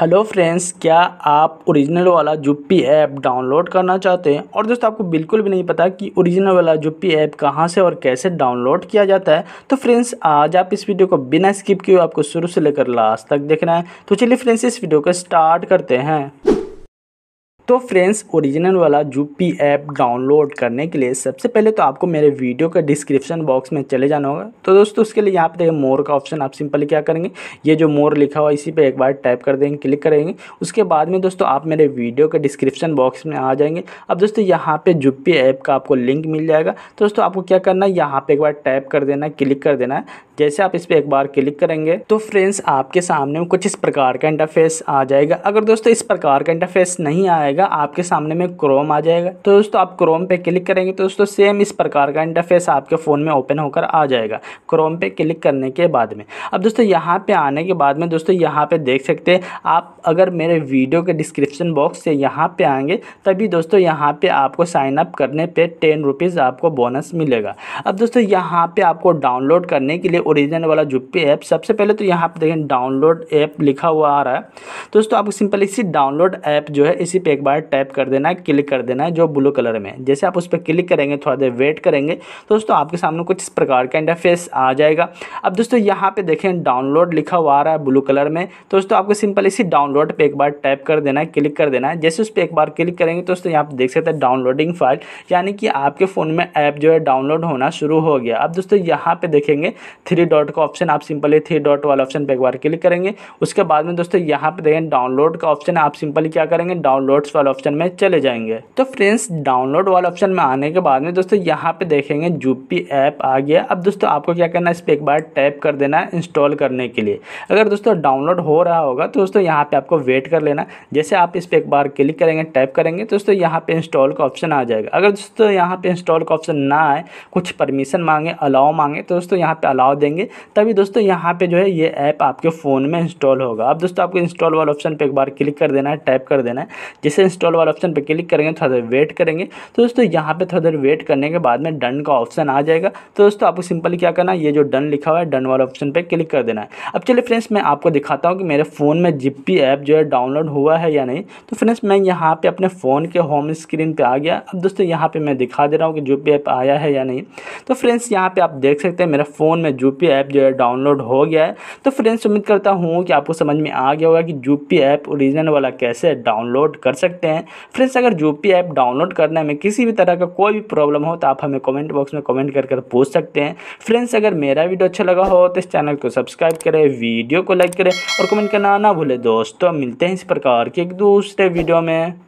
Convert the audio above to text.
hello friends क्या आप original वाला जुप्पी ऐप डाउनलोड करना चाहते हैं और दोस्तों आपको बिल्कुल भी नहीं पता कि ओरिजिनल वाला जुप्पी ऐप कहां से और कैसे डाउनलोड किया जाता है तो फ्रेंड्स आज आप इस वीडियो को बिना स्किप किए आपको शुरू से लेकर लास्ट तक देखना है तो चलिए फ्रेंड्स इस वीडियो को स्टार्ट करते हैं तो फ्रेंड्स ओरिजिनल वाला जूपी ऐप डाउनलोड करने के लिए सबसे पहले तो आपको मेरे वीडियो के डिस्क्रिप्शन बॉक्स में चले जाना होगा तो दोस्तों उसके लिए यहाँ पे देखिए मोर का ऑप्शन आप सिंपल क्या करेंगे ये जो मोर लिखा हुआ इसी पर एक बार टाइप कर देंगे क्लिक करेंगे उसके बाद में दोस्तों आप मेरे वीडियो के डिस्क्रिप्शन बॉक्स में आ जाएंगे अब दोस्तों यहाँ पर जूपी ऐप का आपको लिंक मिल जाएगा तो दोस्तों आपको क्या करना है यहाँ पर एक बार टाइप कर देना है क्लिक कर देना है जैसे आप इस पर एक बार क्लिक करेंगे तो फ्रेंड्स आपके सामने कुछ इस प्रकार का इंटरफेस आ जाएगा अगर दोस्तों इस प्रकार का इंटरफेस नहीं आएगा जाएगा आपके सामने में क्रोम आ जाएगा तो दोस्तों आप क्रोम पे क्लिक करेंगे तो दोस्तों सेम इस प्रकार का इंटरफेस आपके फ़ोन में ओपन होकर आ जाएगा क्रोम पे क्लिक करने के बाद में अब दोस्तों यहाँ पे आने के बाद में दोस्तों यहाँ पे देख सकते हैं आप अगर मेरे वीडियो के डिस्क्रिप्शन बॉक्स से यहाँ पर आएंगे तभी दोस्तों यहाँ पर आपको साइन अप करने पर टेन आपको बोनस मिलेगा अब दोस्तों यहाँ पर आपको डाउनलोड करने के लिए ओरिजिनल वाला जुप्पी ऐप सबसे पहले तो यहाँ पर देखें डाउनलोड ऐप लिखा हुआ आ रहा है दोस्तों आपको सिंपल इसी डाउनलोड ऐप जो है इसी पे एक बार टाइप कर देना है क्लिक कर देना है जो ब्लू कलर में जैसे आप उस पर क्लिक करेंगे थोड़ा देर वेट करेंगे तो दोस्तों आपके सामने कुछ इस प्रकार का इंटरफेस आ जाएगा अब दोस्तों यहाँ पे देखें डाउनलोड लिखा हुआ आ रहा है ब्लू कलर में तो दोस्तों आपको सिंपल इसी डाउनलोड पर एक बार टाइप कर देना है क्लिक कर देना है जैसे उस पर एक बार क्लिक करेंगे तो दोस्तों यहाँ पर देख सकते हैं डाउनलोडिंग फाइल यानी कि आपके फ़ोन में ऐप जो है डाउनलोड होना शुरू हो गया अब दोस्तों यहाँ पर देखेंगे थ्री डॉट का ऑप्शन आप सिंपली थ्री डॉट वाला ऑप्शन पर एक बार क्लिक करेंगे उसके बाद में दोस्तों यहाँ पर देखें डाउनलोड का ऑप्शन आप सिंपली क्या करेंगे डाउनलोड्स वाले ऑप्शन में चले जाएंगे तो फ्रेंड्स डाउनलोड वाले ऑप्शन में आने के बाद में दोस्तों यहाँ पे देखेंगे जूपी ऐप आ गया अब दोस्तों आपको क्या करना है इस पर एक बार टैप कर देना है इंस्टॉल करने के लिए अगर दोस्तों डाउनलोड हो रहा होगा तो दोस्तों यहाँ पर आपको वेट कर लेना जैसे आप इस पर एक बार क्लिक करेंगे टाइप करेंगे तो दोस्तों यहाँ पर इंस्टॉल का ऑप्शन आ जाएगा अगर दोस्तों यहाँ पर इंस्टॉल का ऑप्शन ना आए कुछ परमिशन मांगे अलाउ मांगे तो दोस्तों यहाँ पर अलाउ देंगे तभी दोस्तों यहाँ पर जो है ये ऐप आपके फ़ोन में इंस्टॉल होगा अब दोस्तों आपको इंस्टॉल वाले ऑप्शन पर एक बार क्लिक कर देना है टाइप कर देना है जैसे इंस्टॉल वाला ऑप्शन पर क्लिक करेंगे थोड़ा देर वेट करेंगे तो दोस्तों यहाँ पर थोड़ा देर वेट करने के बाद में डन का ऑप्शन आ जाएगा तो दोस्तों आपको सिंपली क्या करना है ये जो डन लिखा हुआ है डन वाला ऑप्शन पर क्लिक कर देना है अब चलिए फ्रेंड्स मैं आपको दिखाता हूँ कि मेरे फ़ोन में जिप्पी ऐप जो है डाउनलोड हुआ है या नहीं तो फ्रेंड्स मैं यहाँ पर अपने फ़ोन के होम स्क्रीन पर आ गया अब दोस्तों यहाँ पर मैं दिखा दे रहा हूँ कि जो ऐप आया है या नहीं तो फ्रेंड्स यहाँ पर आप देख सकते हैं मेरा फ़ोन में जूपी ऐप जो है डाउनलोड हो गया है तो फ्रेंड्स उम्मीद करता हूँ कि आपको समझ में आ गया होगा कि जूपी ऐप ओरिजिनल वाला कैसे डाउनलोड कर सकते सकते हैं फ्रेंड्स अगर जो भी ऐप डाउनलोड करने में किसी भी तरह का कोई भी प्रॉब्लम हो तो आप हमें कमेंट बॉक्स में कमेंट कर कर पूछ सकते हैं फ्रेंड्स अगर मेरा वीडियो अच्छा लगा हो तो इस चैनल को सब्सक्राइब करें वीडियो को लाइक करें और कमेंट करना ना भूलें दोस्तों मिलते हैं इस प्रकार के एक दूसरे वीडियो में